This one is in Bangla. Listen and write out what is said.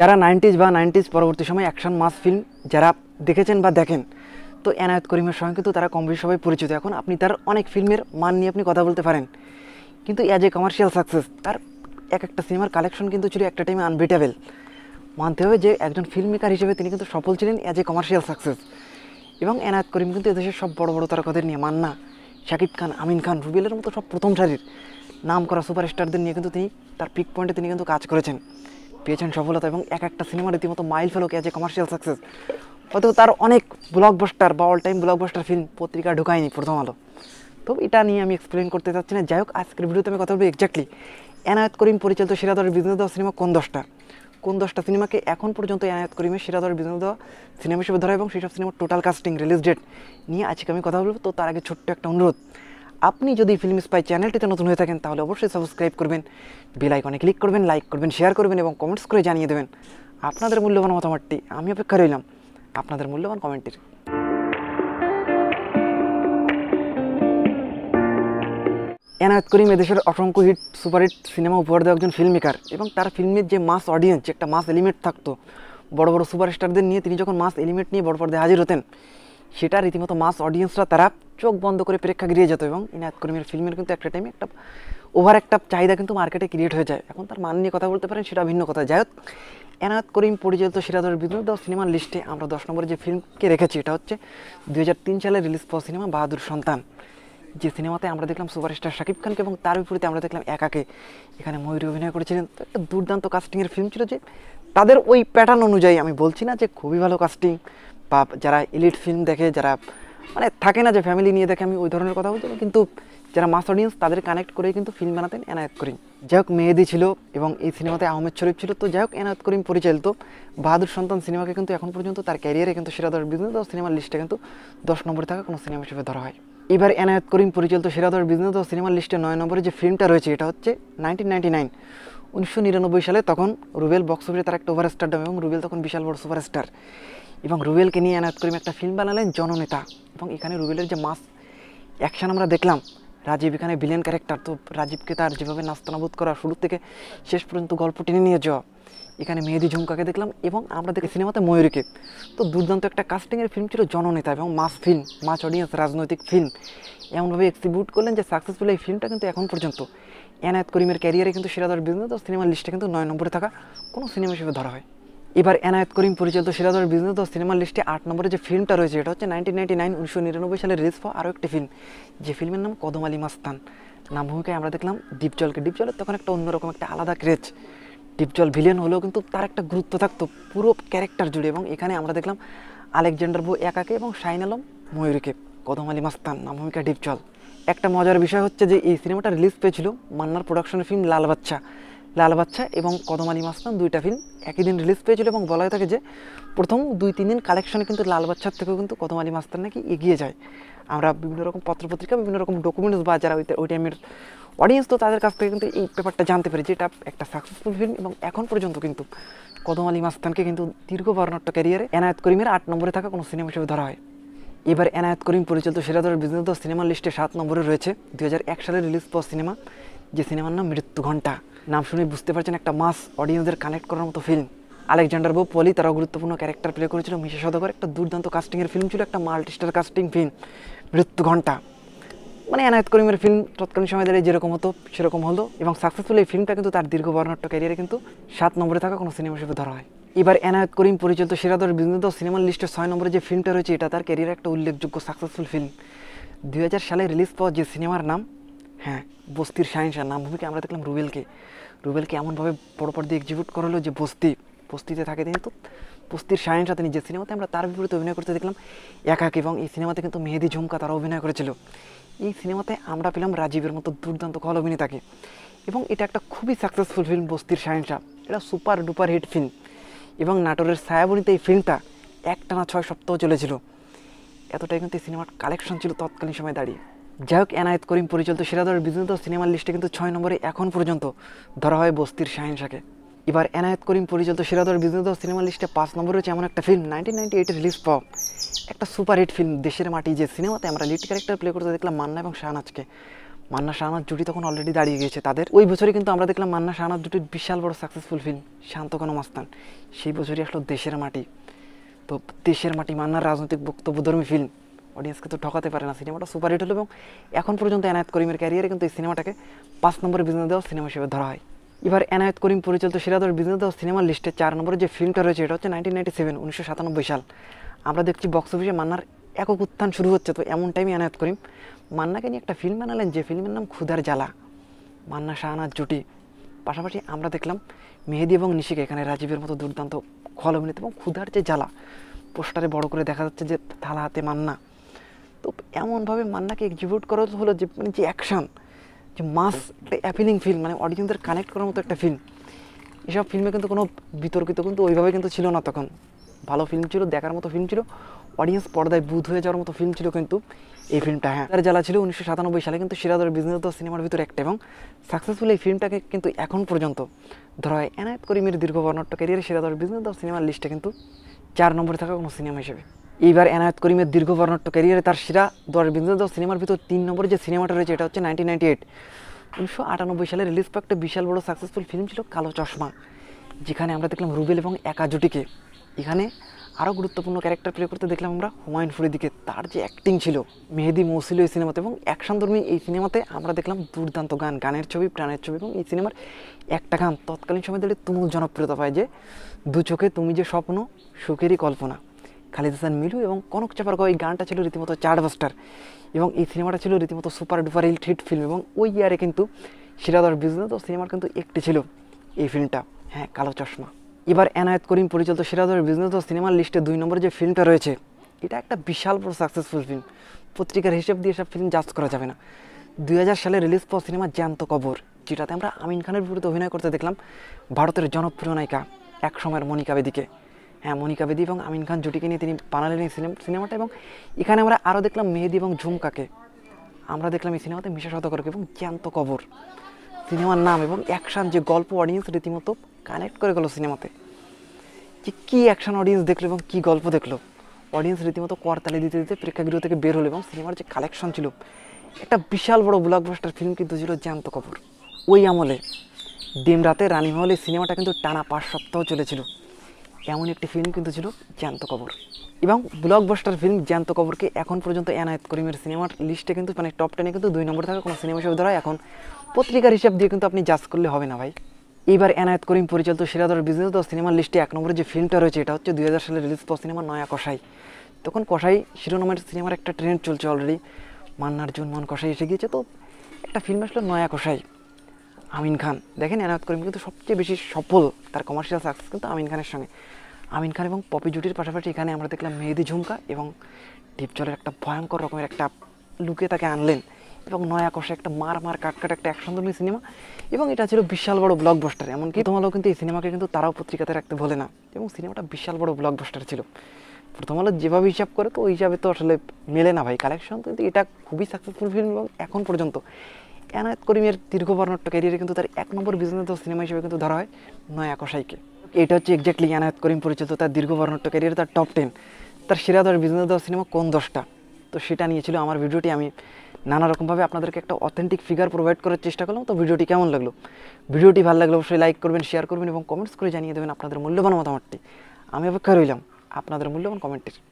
যারা নাইনটিজ বা নাইনটিজ পরবর্তী সময় অ্যাকশন মাস ফিল্ম যারা দেখেছেন বা দেখেন তো এনায়েত করিমের সঙ্গে কিন্তু তারা কম বেশি সবাই পরিচিত এখন আপনি তার অনেক ফিল্মের মান নিয়ে আপনি কথা বলতে পারেন কিন্তু অ্যাজ এ কমার্শিয়াল সাকসেস তার এক একটা সিনেমার কালেকশন কিন্তু ছিল একটা টাইমে আনবিটেবল মানতে হবে যে একজন ফিল্ম মেকার হিসেবে তিনি কিন্তু সফল ছিলেন অ্যাজ এ কমার্শিয়াল সাকসেস এবং এনায়ত করিম কিন্তু এদেশের সব বড় বড় তারকাদের নিয়ে মান্না শাকিব খান আমিন খান রুবেলের মতো সব প্রথম সারির নাম করা সুপারস্টারদের নিয়ে কিন্তু তিনি তার পিক পয়েন্টে তিনি কিন্তু কাজ করেছেন পেয়েছেন সফলতা এবং এক একটা সিনেমা রীতিমতো মাইল ফেলো কে আছে কমার্শিয়াল সাকসেস হয়তো তার অনেক ব্লকবাস্টার বা অল টাইম ব্লকবাস্টার ফিল্ম পত্রিকা ঢুকায়নি প্রথম আলো তো এটা নিয়ে আমি এক্সপ্লেন করতে চাচ্ছি না যাই হোক আজকের ভিডিওতে আমি কথা বলবো এক্স্যাক্টলি এনায়ত করিম পরিচালিত সিরাদর বিজনেস দেওয়া সিনেমা কোন দশটা কোন দশটা সিনেমাকে এখন পর্যন্ত এনায়ত করিমের সিরাদর বিজনেস দেওয়া সিনেমা হিসেবে ধরা এবং সেই সব সিনেমার টোটাল কাস্টিং রিলিজ ডেট নিয়ে আজকে আমি কথা বলবো তো তার আগে ছোট্ট একটা অনুরোধ আপনি যদি ফিল্ম স্পাই চ্যানেলটিতে নতুন হয়ে থাকেন তাহলে অবশ্যই সাবস্ক্রাইব করবেন বেল আইকনে ক্লিক করবেন লাইক করবেন শেয়ার করবেন এবং কমেন্টস করে জানিয়ে দেবেন আপনাদের মূল্যবান মতামতটি আমি অপেক্ষা রইলাম আপনাদের মূল্যবান কমেন্টের এনায়ত করিম এদেশের অসংখ্য হিট সুপারহিট সিনেমা উপহার দেওয়া একজন ফিল্ম মেকার এবং তার ফিল্মের যে মাস অডিয়েন্স একটা মাস এলিমেন্ট থাকতো বড় বড় সুপারস্টারদের নিয়ে তিনি যখন মাস এলিমেন্ট নিয়ে বড় পর্দায় হাজির হতেন সেটা রীতিমতো মাস অডিয়েন্সরা তারা চোখ বন্ধ করে প্রেক্ষাগৃহে যেত এবং ইনায়াত করিমের ফিল্মের কিন্তু একটা টাইমে একটা ওভার একটা চাহিদা কিন্তু মার্কেটে ক্রিয়েট হয়ে যায় এখন তার মান নিয়ে কথা বলতে পারেন সেটা ভিন্ন কথা যাই হোক এনায়াত করিম পরিচালিত সিরাজুল বিদ্রোহ দাও সিনেমার লিস্টে আমরা দশ নম্বরে যে ফিল্মকে রেখেছি এটা হচ্ছে দু সালে রিলিজ পাওয়া সিনেমা বাহাদুর সন্তান যে সিনেমাতে আমরা দেখলাম সুপারস্টার শাকিব খানকে এবং তার বিপরীতে আমরা দেখলাম একাকে এখানে ময়ূরী অভিনয় করেছিলেন তো একটা দুর্দান্ত কাস্টিংয়ের ফিল্ম ছিল যে তাদের ওই প্যাটার্ন অনুযায়ী আমি বলছি না যে খুবই ভালো কাস্টিং বা যারা এলিট ফিল্ম দেখে যারা মানে থাকে না যে ফ্যামিলি নিয়ে দেখে আমি ওই ধরনের কথা বলতে কিন্তু যারা মাস অডিয়েন্স তাদের কানেক্ট করে কিন্তু ফিল্ম বানাতেন এনায়ত করিম যাই হোক মেহেদি ছিল এবং এই সিনেমাতে আহমেদ শরীফ ছিল তো যাই হোক এনায়ত করিম পরিচালিত বাহাদুর সন্তান সিনেমাকে কিন্তু এখন পর্যন্ত তার ক্যারিয়ারে কিন্তু সেরা দশ বিজনেস দশ সিনেমার লিস্টে কিন্তু দশ নম্বরে থাকা কোনো সিনেমা হিসেবে ধরা হয় এবার এনায়েত করিম পরিচালিত সেরা দশ বিজনেস দশ সিনেমার লিস্টে নয় নম্বরে যে ফিল্মটা রয়েছে এটা হচ্ছে নাইনটিন নাইনটি নাইন উনিশশো নিরানব্বই সালে তখন রুবেল বক্স অফিসে তার একটা ওভারস্টারডম এবং রুবেল তখন বিশাল বড় স্টার এবং রুবেলকে নিয়ে এনায়ত করিম একটা ফিল্ম বানালেন জননেতা এবং এখানে রুবেলের যে মাস অ্যাকশান আমরা দেখলাম রাজীব এখানে ভিলেন ক্যারেক্টার তো রাজীবকে তার যেভাবে নাস্তানাবোধ করা শুরু থেকে শেষ পর্যন্ত গল্প টেনে নিয়ে যাওয়া এখানে মেহেদি ঝুমকাকে দেখলাম এবং আমরা দেখি সিনেমাতে ময়ূরীকে তো দুর্দান্ত একটা কাস্টিংয়ের ফিল্ম ছিল জননেতা এবং মাস ফিল্ম মাস অডিয়েন্স রাজনৈতিক ফিল্ম এমনভাবে এক্সিবিউট করলেন যে সাকসেসফুল এই ফিল্মটা কিন্তু এখন পর্যন্ত এনায়েত করিমের ক্যারিয়ারে কিন্তু সিরাদার বিজনেস সিনেমার লিস্টে কিন্তু নয় নম্বরে থাকা কোনো সিনেমা হিসেবে ধরা হয় এবার এনায়ত করিম পরিচালিত সিরাজের বিজনেস ও সিনেমার লিস্টে আট নম্বরে যে ফিল্মটা রয়েছে এটা হচ্ছে নাইনটিন নাইনটি নাইন উনিশশো নিরানব্বই সালে রিলিজ পাওয়া আরও একটি ফিল্ম যে ফিল্মের নাম কদম আলী মাস্তান নাম ভূমিকায় আমরা দেখলাম দীপজলকে ডিপজলের তখন একটা অন্যরকম একটা আলাদা ক্রেজ ডিপজল ভিলিয়ন হলেও কিন্তু তার একটা গুরুত্ব থাকতো পুরো ক্যারেক্টার জুড়ে এবং এখানে আমরা দেখলাম আলেকজান্ডার বো একাকে এবং শাইন আলম ময়ূরীকে কদম আলী মাস্তান নাম ভূমিকা ডিপজল একটা মজার বিষয় হচ্ছে যে এই সিনেমাটা রিলিজ পেয়েছিল মান্নার প্রোডাকশনের ফিল্ম লাল বাচ্চা লাল বাচ্চা এবং কদমালি মাস্তান দুইটা ফিল্ম একই দিন রিলিজ পেয়েছিল এবং বলা হয়ে থাকে যে প্রথম দুই তিন দিন কালেকশনে কিন্তু লাল বাচ্চার থেকেও কিন্তু কদমালি মাস্তান নাকি এগিয়ে যায় আমরা বিভিন্ন রকম পত্রপত্রিকা বিভিন্ন রকম ডকুমেন্টস বা যারা ওই ওই টাইমের অডিয়েন্স তো তাদের কাছ থেকে কিন্তু এই পেপারটা জানতে পারি যে এটা একটা সাকসেসফুল ফিল্ম এবং এখন পর্যন্ত কিন্তু কদম আলী মাস্তানকে কিন্তু দীর্ঘ বর্ণাট্য ক্যারিয়ারে এনায়েত করিমের আট নম্বরে থাকা কোনো সিনেমা হিসেবে ধরা হয় এবার এনায়েত করিম পরিচালিত সেরাদর বিজনেস সিনেমা লিস্টে সাত নম্বরে রয়েছে দু সালে রিলিজ পাওয়া সিনেমা যে সিনেমার নাম মৃত্যু ঘন্টা নাম শুনে বুঝতে পারছেন একটা মাস অডিয়েন্সদের কানেক্ট করার মতো ফিল্ম আলেকজান্ডার বো পলি তারা গুরুত্বপূর্ণ ক্যারেক্টার প্লে করেছিল মিশা সদাগর একটা দুর্দান্ত কাস্টিংয়ের ফিল্ম ছিল একটা মাল্টিস্টার কাস্টিং ফিল্ম মৃত্যু ঘন্টা মানে এনায়ত করিমের ফিল্ম তৎকালীন সময় দাঁড়িয়ে যেরকম হতো সেরকম হলো এবং সাকসেসফুল এই ফিল্মটা কিন্তু তার দীর্ঘ বর্ণাট্য ক্যারিয়ারে কিন্তু সাত নম্বরে থাকা কোনো সিনেমা হিসেবে ধরা হয় এবার এনায়ত করিম পরিচালিত সেরাদর বিনোদ সিনেমার লিস্টে ছয় নম্বরে যে ফিল্মটা রয়েছে এটা তার ক্যারিয়ারে একটা উল্লেখযোগ্য সাকসেসফুল ফিল্ম দুই সালে রিলিজ পাওয়া যে সিনেমার নাম হ্যাঁ বস্তির শাহিনশাহ নাম ভূমিকে আমরা দেখলাম রুবেলকে রুবেলকে এমনভাবে বড় পর দিয়ে এক্সিকিউট করালো যে বস্তি বস্তিতে থাকে তিনি তো বস্তির শাহিনশাহ নিজের সিনেমাতে আমরা তার বিপরীতে অভিনয় করতে দেখলাম একাকি এবং এই সিনেমাতে কিন্তু মেহেদি ঝুমকা তারা অভিনয় করেছিল এই সিনেমাতে আমরা পেলাম রাজীবের মতো দুর্দান্ত কল অভিনেতাকে এবং এটা একটা খুবই সাকসেসফুল ফিল্ম বস্তির শাহিনশাহ এটা সুপার ডুপার হিট ফিল্ম এবং নাটোরের সায়াবনীতে এই ফিল্মটা একটানা ছয় সপ্তাহ চলেছিল এতটাই কিন্তু এই সিনেমার কালেকশন ছিল তৎকালীন সময় দাঁড়িয়ে যাই হোক এনায়েত করিম পরিচালিত সিরাদার বিজনেত সিনেমার লিস্টে কিন্তু ছয় নম্বরে এখন পর্যন্ত ধরা হয় বস্তির শাহিন শাকে এবার এনায়েত করিম পরিচালিত সিরাদার বিজনেত সিনেমার লিস্টে পাঁচ নম্বরে হচ্ছে এমন একটা ফিল্ম নাইনটিন নাইনটি এইটের রিলিজ পাওয়া একটা সুপার হিট ফিল্ম দেশের মাটি যে সিনেমাতে আমরা লিড ক্যারেক্টার প্লে করতে দেখলাম মান্না এবং শাহনাজকে মান্না শাহনাজ জুটি তখন অলরেডি দাঁড়িয়ে গিয়েছে তাদের ওই বছরই কিন্তু আমরা দেখলাম মান্না শাহনাজ জুটির বিশাল বড় সাকসেসফুল ফিল্ম শান্ত কোনো মাস্তান সেই বছরই আসলো দেশের মাটি তো দেশের মাটি মান্নার রাজনৈতিক বক্তব্যধর্মী ফিল্ম অডিয়েন্সকে তো ঠকাতে পারে না সিনেমাটা সুপারহিট হলো এবং এখন পর্যন্ত এনায়েত করিমের ক্যারিয়ারে কিন্তু এই সিনেমাটাকে পাঁচ নম্বর বিজনেস দেওয়া সিনেমা হিসেবে ধরা হয় এবার এনায়েত করিম পরিচালিত সিরাদর বিজনেস দেওয়া সিনেমার লিস্টে চার নম্বরের যে ফিল্মটা রয়েছে এটা হচ্ছে নাইনটিন নাইনটি সেভেন উনিশশো সাতানব্বই সাল আমরা দেখছি বক্স অফিসে মান্নার একক উত্থান শুরু হচ্ছে তো এমন টাইমে এনায়েত করিম মান্নাকে নিয়ে একটা ফিল্ম বানালেন যে ফিল্মের নাম ক্ষুধার জ্বালা মান্না শাহানার জুটি পাশাপাশি আমরা দেখলাম মেহেদি এবং নিশিকে এখানে রাজীবের মতো দুর্দান্ত খল এবং ক্ষুধার যে জ্বালা পোস্টারে বড় করে দেখা যাচ্ছে যে থালা হাতে মান্না তো এমনভাবে মান্নাকে এক্সিকিউট করা হলো যে মানে যে অ্যাকশান যে মাস একটা অ্যাপিলিং ফিল্ম মানে অডিয়েন্সদের কানেক্ট করার মতো একটা ফিল্ম এসব ফিল্মে কিন্তু কোনো বিতর্কিত কিন্তু ওইভাবে কিন্তু ছিল না তখন ভালো ফিল্ম ছিল দেখার মতো ফিল্ম ছিল অডিয়েন্স পর্দায় বুধ হয়ে যাওয়ার মতো ফিল্ম ছিল কিন্তু এই ফিল্মটা হ্যাঁ জেলা ছিল উনিশশো সাতানব্বই সালে কিন্তু সিরাদার বিজনেস সিনেমার ভিতরে একটা এবং সাকসেসফুল এই ফিল্মটাকে কিন্তু এখন পর্যন্ত ধরা হয় এনায়ত করিমের দীর্ঘ বর্ণাট্য ক্যারিয়ারে সিরাদার বিজনেস সিনেমার লিস্টে কিন্তু চার নম্বরে থাকা কোনো সিনেমা হিসেবে এইবার এনায়ত করিমের দীর্ঘ বর্ণাট্য ক্যারিয়ারে তার সেরা দশ বিন্দু সিনেমার ভিতর তিন নম্বরে যে সিনেমাটা রয়েছে এটা হচ্ছে নাইনটিন নাইনটি এইট উনিশশো আটানব্বই সালে রিলিজ পাওয়া একটা বিশাল বড় সাকসেসফুল ফিল্ম ছিল কালো চশমা যেখানে আমরা দেখলাম রুবেল এবং একা জুটিকে এখানে আরও গুরুত্বপূর্ণ ক্যারেক্টার প্লে করতে দেখলাম আমরা হুমায়ুন ফরিদিকে তার যে অ্যাক্টিং ছিল মেহেদি মৌসিল এই সিনেমাতে এবং অ্যাকশনধর্মী এই সিনেমাতে আমরা দেখলাম দুর্দান্ত গান গানের ছবি প্রাণের ছবি এবং এই সিনেমার একটা গান তৎকালীন সময় দাঁড়িয়ে তুমুল জনপ্রিয়তা পায় যে দু চোখে তুমি যে স্বপ্ন সুখেরই কল্পনা খালিদ হাসান মিলু এবং কনক চাপারকর এই গানটা ছিল রীতিমতো চার্টবাস্টার এবং এই সিনেমাটা ছিল রীতিমতো সুপার ডুপার হিট ফিল্ম এবং ওই ইয়ারে কিন্তু সিরাদার বিজনেস ও সিনেমার কিন্তু একটি ছিল এই ফিল্মটা হ্যাঁ কালো চশমা এবার এনায়ত করিম পরিচালিত সিরাদার বিজনেস ও সিনেমার লিস্টে দুই নম্বরে যে ফিল্মটা রয়েছে এটা একটা বিশাল বড় সাকসেসফুল ফিল্ম পত্রিকার হিসেব দিয়ে সব ফিল্ম জাজ করা যাবে না দুই সালে রিলিজ পাওয়া সিনেমা জ্যান্ত কবর যেটাতে আমরা আমিন খানের বিরুদ্ধে অভিনয় করতে দেখলাম ভারতের জনপ্রিয় নায়িকা এক সময়ের মনিকা বেদিকে হ্যাঁ মনিকা বেদি এবং আমিন খান জুটিকে নিয়ে তিনি বানালেন এই সিনেমাটা এবং এখানে আমরা আরও দেখলাম মেহেদি এবং ঝুমকাকে আমরা দেখলাম এই সিনেমাতে মিশা সতকরকে এবং জ্যান্ত কবর সিনেমার নাম এবং অ্যাকশান যে গল্প অডিয়েন্স রীতিমতো কানেক্ট করে গেলো সিনেমাতে যে কী অ্যাকশান অডিয়েন্স দেখলো এবং কী গল্প দেখলো অডিয়েন্স রীতিমতো করতালি দিতে দিতে প্রেক্ষাগৃহ থেকে বের হলো এবং সিনেমার যে কালেকশন ছিল একটা বিশাল বড় ব্লকবাস্টার ফিল্ম কিন্তু ছিল জ্যান্ত কবর ওই আমলে ডিম রাতে রানী এই সিনেমাটা কিন্তু টানা পাঁচ সপ্তাহ চলেছিল এমন একটি ফিল্ম কিন্তু ছিল জ্যান্ত কবর এবং ব্লকবাস্টার ফিল্ম জ্যান্ত কবরকে এখন পর্যন্ত এনায়েত করিমের সিনেমার লিস্টে কিন্তু মানে টপ টেনে কিন্তু দুই নম্বর থাকা কোনো সিনেমা হিসেবে ধরা এখন পত্রিকার হিসাব দিয়ে কিন্তু আপনি জাজ করলে হবে না ভাই এবার এনায়েত করিম পরিচালিত সিরাদর বিজনেস দ সিনেমার লিস্টে এক নম্বরে যে ফিল্মটা রয়েছে এটা হচ্ছে দুই সালে রিলিজ পাওয়া সিনেমা নয়া কষাই তখন কষাই শিরোনামের সিনেমার একটা ট্রেন্ড চলছে অলরেডি মান্নার জুন মন কষাই এসে গিয়েছে তো একটা ফিল্ম আসলো নয়া কষাই আমিন খান দেখেন এনায়ত করিম কিন্তু সবচেয়ে বেশি সফল তার কমার্শিয়াল সাকসেস কিন্তু আমিন খানের সঙ্গে আমিন খান এবং পপি জুটির পাশাপাশি এখানে আমরা দেখলাম মেহেদি ঝুমকা এবং টিপচলের একটা ভয়ঙ্কর রকমের একটা লুকে তাকে আনলেন এবং নয়া কষে একটা মার মার কাটকাট একটা অ্যাকশনধর্মী সিনেমা এবং এটা ছিল বিশাল বড় ব্লকবাস্টার এমনকি তোমারও কিন্তু এই সিনেমাকে কিন্তু তারাও পত্রিকাতে রাখতে বলে না এবং সিনেমাটা বিশাল বড় ব্লকবাস্টার ছিল প্রথম আলো যেভাবে হিসাব করে তো ওই হিসাবে তো আসলে মেলে না ভাই কালেকশন কিন্তু এটা খুবই সাকসেসফুল ফিল্ম এবং এখন পর্যন্ত এনায়ত করিমের দীর্ঘ বর্ণাট্য ক্যারিয়ারে কিন্তু তার এক নম্বর বিজনেস সিনেমা হিসেবে কিন্তু ধরা হয় নয়া কষাইকে এটা হচ্ছে এক্স্যাক্টলি এনায়ত করিম পরিচিত তার দীর্ঘ বর্ণাট্য ক্যারিয়ারে তার টপ টেন তার সেরা দশ বিজনেস দশ সিনেমা কোন দশটা তো সেটা নিয়েছিল আমার ভিডিওটি আমি নানা রকমভাবে আপনাদেরকে একটা অথেন্টিক ফিগার প্রোভাইড করার চেষ্টা করলাম তো ভিডিওটি কেমন লাগলো ভিডিওটি ভালো লাগলে অবশ্যই লাইক করবেন শেয়ার করবেন এবং কমেন্টস করে জানিয়ে দেবেন আপনাদের মূল্যবান মতামতটি আমি অপেক্ষা রইলাম আপনাদের মূল্যবান কমেন্টের